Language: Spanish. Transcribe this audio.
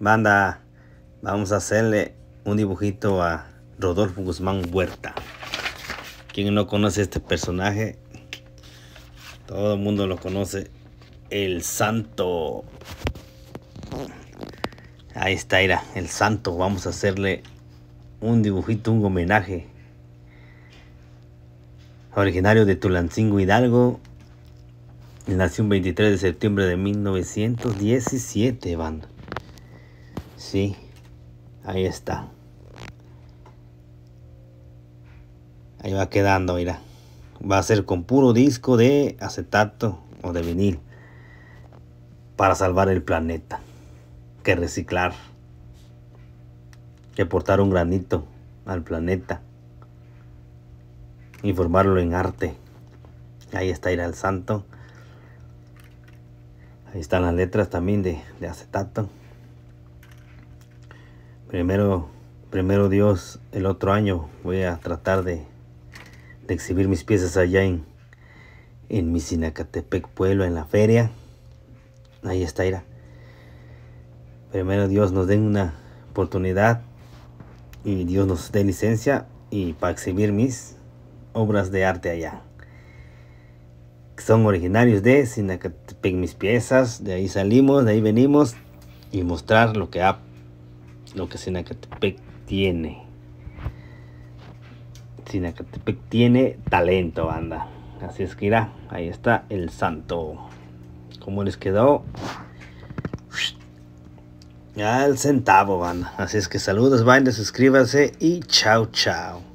Banda, vamos a hacerle un dibujito a Rodolfo Guzmán Huerta. Quien no conoce este personaje, todo el mundo lo conoce. El Santo. Ahí está, era el Santo. Vamos a hacerle un dibujito, un homenaje. Originario de Tulancingo Hidalgo, Nació el 23 de septiembre de 1917, banda. Sí, ahí está. Ahí va quedando, mira. Va a ser con puro disco de acetato o de vinil. Para salvar el planeta. Que reciclar. Que portar un granito al planeta. Y formarlo en arte. Ahí está, ir al santo. Ahí están las letras también de, de acetato. Primero, primero Dios, el otro año voy a tratar de, exhibir mis piezas allá en, en mi Sinacatepec pueblo, en la feria. Ahí está, Ira. Primero Dios nos den una oportunidad y Dios nos dé licencia y para exhibir mis obras de arte allá. Son originarios de Sinacatepec mis piezas, de ahí salimos, de ahí venimos y mostrar lo que ha lo que Sinacatepec tiene. Sinacatepec tiene talento, banda. Así es que irá, ahí está el santo. ¿Cómo les quedó? Ya el centavo, banda. Así es que saludos, banda, suscríbase y chao, chao.